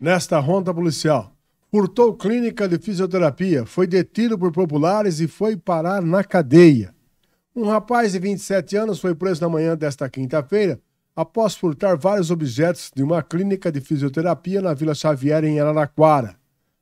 Nesta ronda policial, furtou clínica de fisioterapia, foi detido por populares e foi parar na cadeia. Um rapaz de 27 anos foi preso na manhã desta quinta-feira após furtar vários objetos de uma clínica de fisioterapia na Vila Xavier, em Araraquara.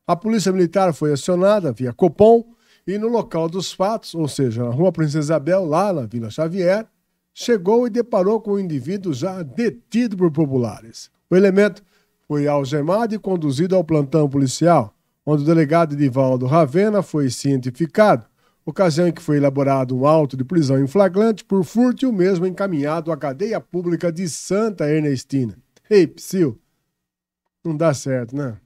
A polícia militar foi acionada via Copom e no local dos fatos, ou seja, na rua Princesa Isabel, lá na Vila Xavier, chegou e deparou com o indivíduo já detido por populares. O elemento foi algemado e conduzido ao plantão policial, onde o delegado Edivaldo Ravena foi cientificado, ocasião em que foi elaborado um auto de prisão em flagrante por furto e o mesmo encaminhado à cadeia pública de Santa Ernestina. Ei, Psyu, não dá certo, né?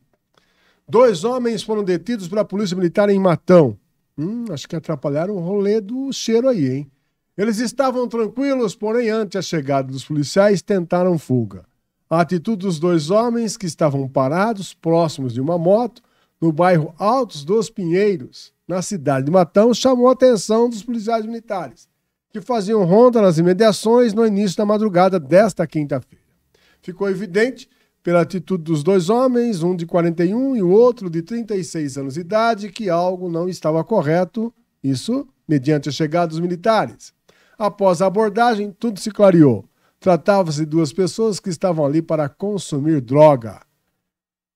Dois homens foram detidos pela Polícia Militar em Matão. Hum, acho que atrapalharam o rolê do cheiro aí, hein? Eles estavam tranquilos, porém, antes a chegada dos policiais, tentaram fuga. A atitude dos dois homens que estavam parados, próximos de uma moto, no bairro Altos dos Pinheiros, na cidade de Matão, chamou a atenção dos policiais militares, que faziam ronda nas imediações no início da madrugada desta quinta-feira. Ficou evidente pela atitude dos dois homens, um de 41 e o outro de 36 anos de idade, que algo não estava correto, isso mediante a chegada dos militares. Após a abordagem, tudo se clareou. Tratava-se de duas pessoas que estavam ali para consumir droga.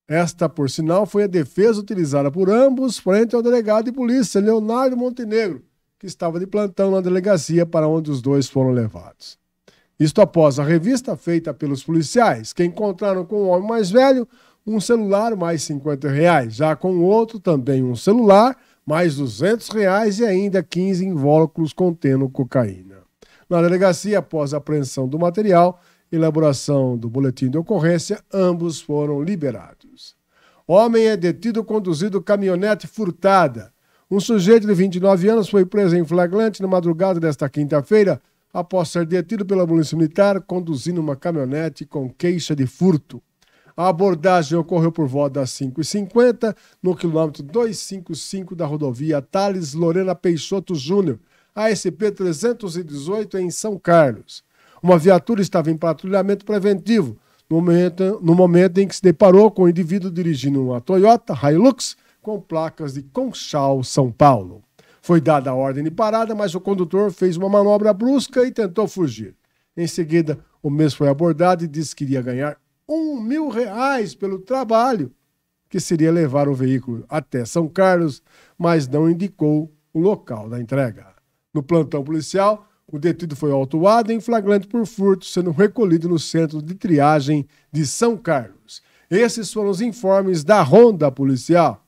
Esta, por sinal, foi a defesa utilizada por ambos frente ao delegado de polícia, Leonardo Montenegro, que estava de plantão na delegacia para onde os dois foram levados. Isto após a revista feita pelos policiais, que encontraram com o homem mais velho um celular mais 50 reais, já com o outro também um celular mais 200 reais e ainda 15 invólucros contendo cocaína na delegacia após a apreensão do material, e elaboração do boletim de ocorrência, ambos foram liberados. Homem é detido conduzindo caminhonete furtada. Um sujeito de 29 anos foi preso em flagrante na madrugada desta quinta-feira após ser detido pela Polícia Militar conduzindo uma caminhonete com queixa de furto. A abordagem ocorreu por volta das 5h50 no quilômetro 255 da rodovia Thales Lorena Peixoto Júnior, ASP-318 em São Carlos. Uma viatura estava em patrulhamento preventivo no momento, no momento em que se deparou com o um indivíduo dirigindo uma Toyota Hilux com placas de Conchal, São Paulo. Foi dada a ordem de parada, mas o condutor fez uma manobra brusca e tentou fugir. Em seguida, o mesmo foi abordado e disse que iria ganhar um mil reais pelo trabalho, que seria levar o veículo até São Carlos, mas não indicou o local da entrega. No plantão policial, o detido foi autuado em flagrante por furto, sendo recolhido no centro de triagem de São Carlos. Esses foram os informes da Ronda Policial.